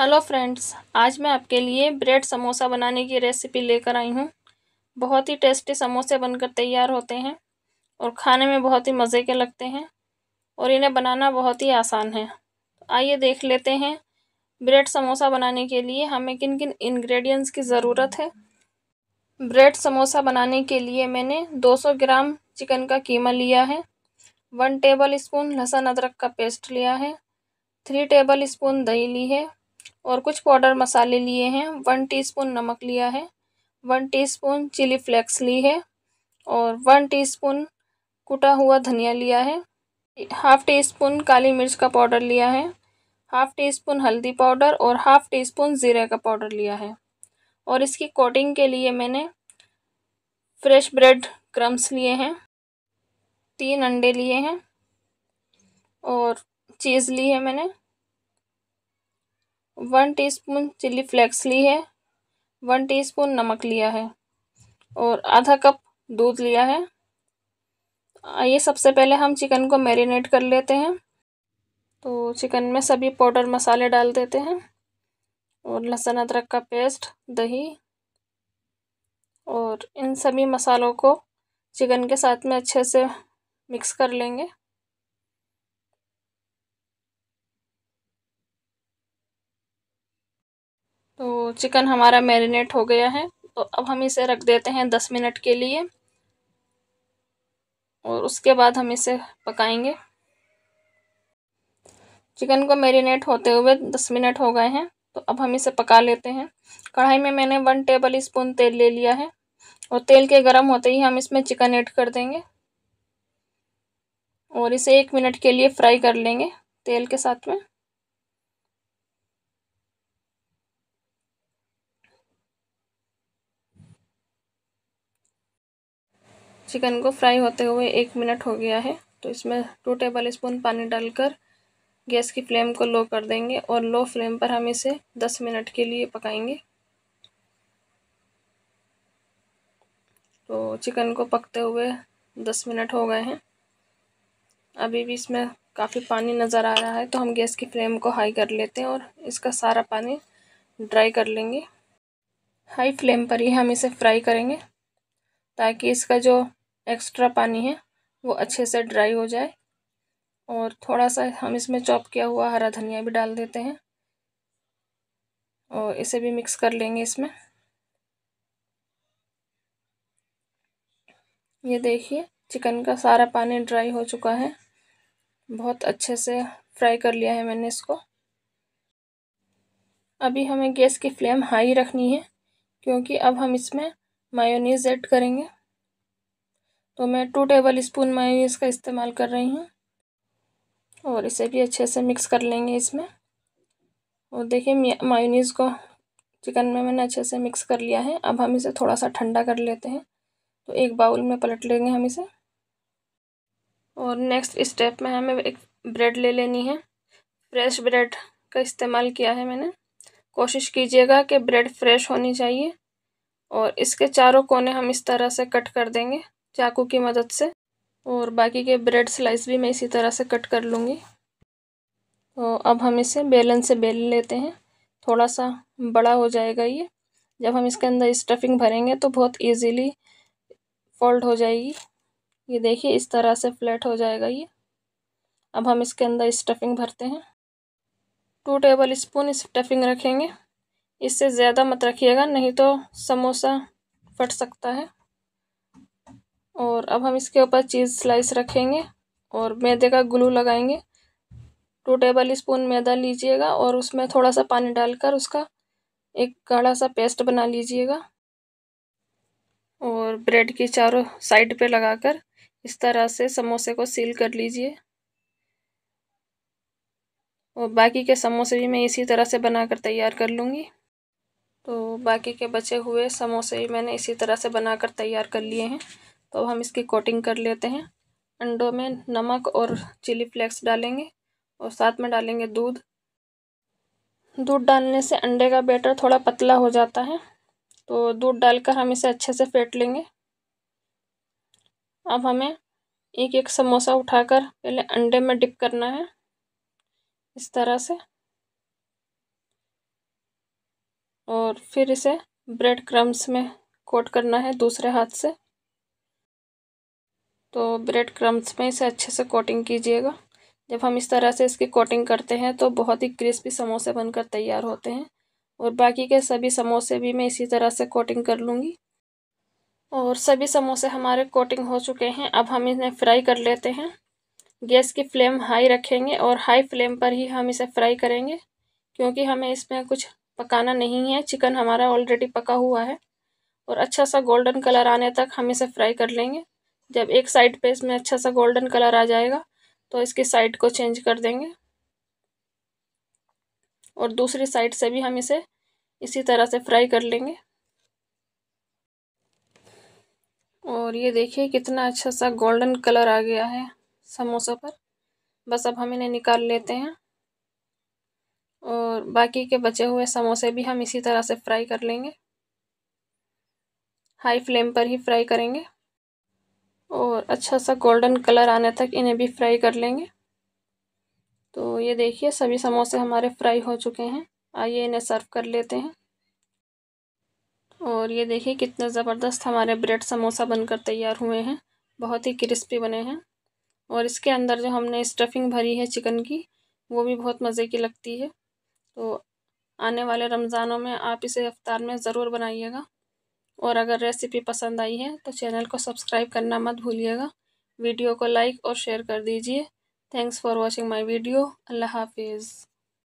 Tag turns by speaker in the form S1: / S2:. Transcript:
S1: hello friends आज मैं आपके लिए ब्रेड समोसा बनाने की रेसिपी लेकर आई हूँ बहुत ही टेस्टी समोसे बनकर तैयार होते हैं और खाने में बहुत ही मज़े के लगते हैं और इन्हें बनाना बहुत ही आसान है आइए देख लेते हैं ब्रेड समोसा बनाने के लिए हमें किन किन इंग्रेडिएंट्स की ज़रूरत है ब्रेड समोसा बनाने के लिए मैंने दो ग्राम चिकन का कीमा लिया है वन टेबल स्पून लहसुन अदरक का पेस्ट लिया है थ्री टेबल स्पून दही ली है और कुछ पाउडर मसाले लिए हैं वन टीस्पून नमक लिया है वन टीस्पून चिली फ्लेक्स ली है और वन टीस्पून कुटा हुआ धनिया लिया है हाफ़ टी स्पून काली मिर्च का पाउडर लिया है हाफ़ टी स्पून हल्दी पाउडर और हाफ़ टी स्पून ज़ीरे का पाउडर लिया है और इसकी कोटिंग के लिए मैंने फ्रेश ब्रेड क्रम्स लिए हैं तीन अंडे लिए हैं और चीज़ ली है मैंने वन टीस्पून चिली फ्लेक्स ली है वन टीस्पून नमक लिया है और आधा कप दूध लिया है आइए सबसे पहले हम चिकन को मैरिनेट कर लेते हैं तो चिकन में सभी पाउडर मसाले डाल देते हैं और लहसुन अदरक का पेस्ट दही और इन सभी मसालों को चिकन के साथ में अच्छे से मिक्स कर लेंगे तो चिकन हमारा मैरिनेट हो गया है तो अब हम इसे रख देते हैं दस मिनट के लिए और उसके बाद हम इसे पकाएंगे चिकन को मैरिनेट होते हुए दस मिनट हो गए हैं तो अब हम इसे पका लेते हैं कढ़ाई में मैंने वन टेबल स्पून तेल ले लिया है और तेल के गरम होते ही हम इसमें चिकन ऐड कर देंगे और इसे एक मिनट के लिए फ्राई कर लेंगे तेल के साथ में चिकन को फ्राई होते हुए एक मिनट हो गया है तो इसमें टू टेबल स्पून पानी डालकर गैस की फ्लेम को लो कर देंगे और लो फ्लेम पर हम इसे दस मिनट के लिए पकाएंगे तो चिकन को पकते हुए दस मिनट हो गए हैं अभी भी इसमें काफ़ी पानी नज़र आ रहा है तो हम गैस की फ्लेम को हाई कर लेते हैं और इसका सारा पानी ड्राई कर लेंगे हाई फ्लेम पर ही हम इसे फ्राई करेंगे ताकि इसका जो एक्स्ट्रा पानी है वो अच्छे से ड्राई हो जाए और थोड़ा सा हम इसमें चॉप किया हुआ हरा धनिया भी डाल देते हैं और इसे भी मिक्स कर लेंगे इसमें ये देखिए चिकन का सारा पानी ड्राई हो चुका है बहुत अच्छे से फ्राई कर लिया है मैंने इसको अभी हमें गैस की फ्लेम हाई रखनी है क्योंकि अब हम इसमें मायोनीज ऐड करेंगे तो मैं टू टेबल स्पून मैं इसका इस्तेमाल कर रही हूँ और इसे भी अच्छे से मिक्स कर लेंगे इसमें और देखिए मायूनीस को चिकन में मैंने अच्छे से मिक्स कर लिया है अब हम इसे थोड़ा सा ठंडा कर लेते हैं तो एक बाउल में पलट लेंगे हम इसे और नेक्स्ट स्टेप में हमें एक ब्रेड ले लेनी है फ्रेश ब्रेड का इस्तेमाल किया है मैंने कोशिश कीजिएगा कि ब्रेड फ्रेश होनी चाहिए और इसके चारों कोने हम इस तरह से कट कर देंगे चाकू की मदद से और बाकी के ब्रेड स्लाइस भी मैं इसी तरह से कट कर लूँगी तो अब हम इसे बेलन से बेल लेते हैं थोड़ा सा बड़ा हो जाएगा ये जब हम इसके अंदर स्टफिंग भरेंगे तो बहुत इजीली फोल्ड हो जाएगी ये देखिए इस तरह से फ्लैट हो जाएगा ये अब हम इसके अंदर स्टफिंग भरते हैं टू टेबल स्पून स्टफिंग रखेंगे इससे ज़्यादा मत रखिएगा नहीं तो समोसा फट सकता है और अब हम इसके ऊपर चीज़ स्लाइस रखेंगे और मैदे का ग्लू लगाएंगे टू टेबल स्पून मैदा लीजिएगा और उसमें थोड़ा सा पानी डालकर उसका एक गाढ़ा सा पेस्ट बना लीजिएगा और ब्रेड की चारों साइड पे लगाकर इस तरह से समोसे को सील कर लीजिए और बाकी के समोसे भी मैं इसी तरह से बनाकर तैयार कर लूँगी तो बाकी के बचे हुए समोसे भी मैंने इसी तरह से बनाकर तैयार कर लिए हैं तो अब हम इसकी कोटिंग कर लेते हैं अंडों में नमक और चिली फ्लेक्स डालेंगे और साथ में डालेंगे दूध दूध डालने से अंडे का बैटर थोड़ा पतला हो जाता है तो दूध डालकर हम इसे अच्छे से फेंट लेंगे अब हमें एक एक समोसा उठाकर पहले अंडे में डिप करना है इस तरह से और फिर इसे ब्रेड क्रम्स में कोट करना है दूसरे हाथ से तो ब्रेड क्रम्स में इसे अच्छे से कोटिंग कीजिएगा जब हम इस तरह से इसकी कोटिंग करते हैं तो बहुत ही क्रिस्पी समोसे बनकर तैयार होते हैं और बाकी के सभी समोसे भी मैं इसी तरह से कोटिंग कर लूँगी और सभी समोसे हमारे कोटिंग हो चुके हैं अब हम इन्हें फ्राई कर लेते हैं गैस की फ्लेम हाई रखेंगे और हाई फ्लेम पर ही हम इसे फ्राई करेंगे क्योंकि हमें इसमें कुछ पकाना नहीं है चिकन हमारा ऑलरेडी पका हुआ है और अच्छा सा गोल्डन कलर आने तक हम इसे फ्राई कर लेंगे जब एक साइड पे इसमें अच्छा सा गोल्डन कलर आ जाएगा तो इसकी साइड को चेंज कर देंगे और दूसरी साइड से भी हम इसे इसी तरह से फ्राई कर लेंगे और ये देखिए कितना अच्छा सा गोल्डन कलर आ गया है समोसों पर बस अब हम इन्हें निकाल लेते हैं और बाकी के बचे हुए समोसे भी हम इसी तरह से फ्राई कर लेंगे हाई फ्लेम पर ही फ्राई करेंगे और अच्छा सा गोल्डन कलर आने तक इन्हें भी फ्राई कर लेंगे तो ये देखिए सभी समोसे हमारे फ्राई हो चुके हैं आइए इन्हें सर्व कर लेते हैं और ये देखिए कितने ज़बरदस्त हमारे ब्रेड समोसा बनकर तैयार हुए हैं बहुत ही क्रिस्पी बने हैं और इसके अंदर जो हमने स्टफिंग भरी है चिकन की वो भी बहुत मज़े की लगती है तो आने वाले रमज़ानों में आप इसे अफ्तार में ज़रूर बनाइएगा और अगर रेसिपी पसंद आई है तो चैनल को सब्सक्राइब करना मत भूलिएगा वीडियो को लाइक और शेयर कर दीजिए thanks for watching my video अल्लाह हाफिज़